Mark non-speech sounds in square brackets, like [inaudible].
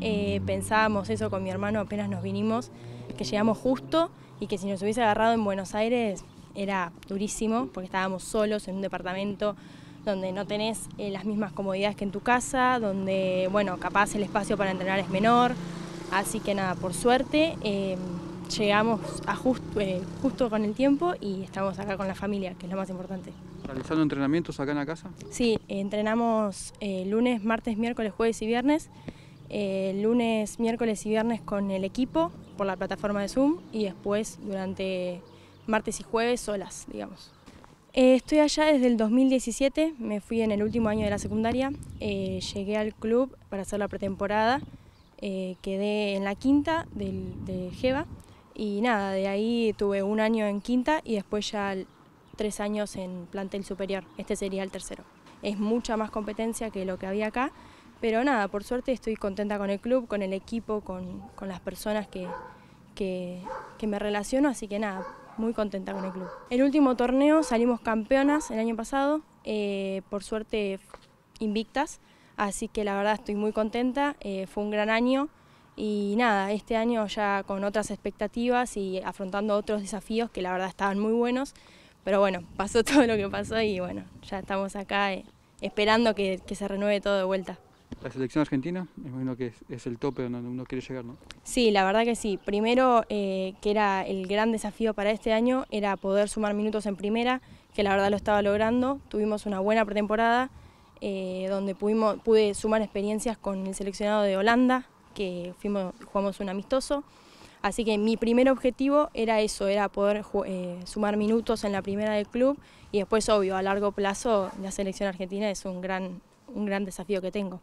Eh, pensábamos eso con mi hermano apenas nos vinimos, que llegamos justo y que si nos hubiese agarrado en Buenos Aires era durísimo, porque estábamos solos en un departamento donde no tenés eh, las mismas comodidades que en tu casa, donde, bueno, capaz el espacio para entrenar es menor. Así que nada, por suerte eh, llegamos justo con el tiempo y estamos acá con la familia, que es lo más importante. ¿Realizando entrenamientos acá en la casa? Sí, entrenamos lunes, martes, miércoles, jueves y viernes. Eh, lunes, miércoles y viernes con el equipo por la plataforma de Zoom y después durante martes y jueves solas, digamos. Eh, estoy allá desde el 2017, me fui en el último año de la secundaria, eh, llegué al club para hacer la pretemporada, quedé en la quinta de Jeva y nada, de ahí tuve un año en quinta y después ya tres años en plantel superior, este sería el tercero. Es mucha más competencia que lo que había acá pero nada, por suerte estoy contenta con el club, con el equipo, con, las personas que, que, me relaciono, así que nada, muy contenta con el club. El último torneo salimos campeonas el año pasado, eh, por suerte invictas, así que la verdad estoy muy contenta, eh, fue un gran año y nada, este año ya con otras expectativas y afrontando otros desafíos que la verdad estaban muy buenos, pero bueno, [laughs] pasó todo lo que pasó y bueno, ya estamos acá eh, esperando que, que se renueve todo de vuelta la selección argentina, imagino que es, el tope donde uno quiere llegar, ¿no? Sí, la verdad que sí. Primero, eh, que era el gran desafío para este año, era poder sumar minutos en primera, que la verdad lo estaba logrando. Tuvimos una buena pretemporada, eh, donde pude sumar experiencias con el seleccionado de Holanda, que fuimos, jugamos un amistoso. Así que mi primer objetivo era eso, era poder eh, sumar minutos en la primera del club y después, obvio, a largo plazo la selección argentina es un gran, un gran desafío que tengo.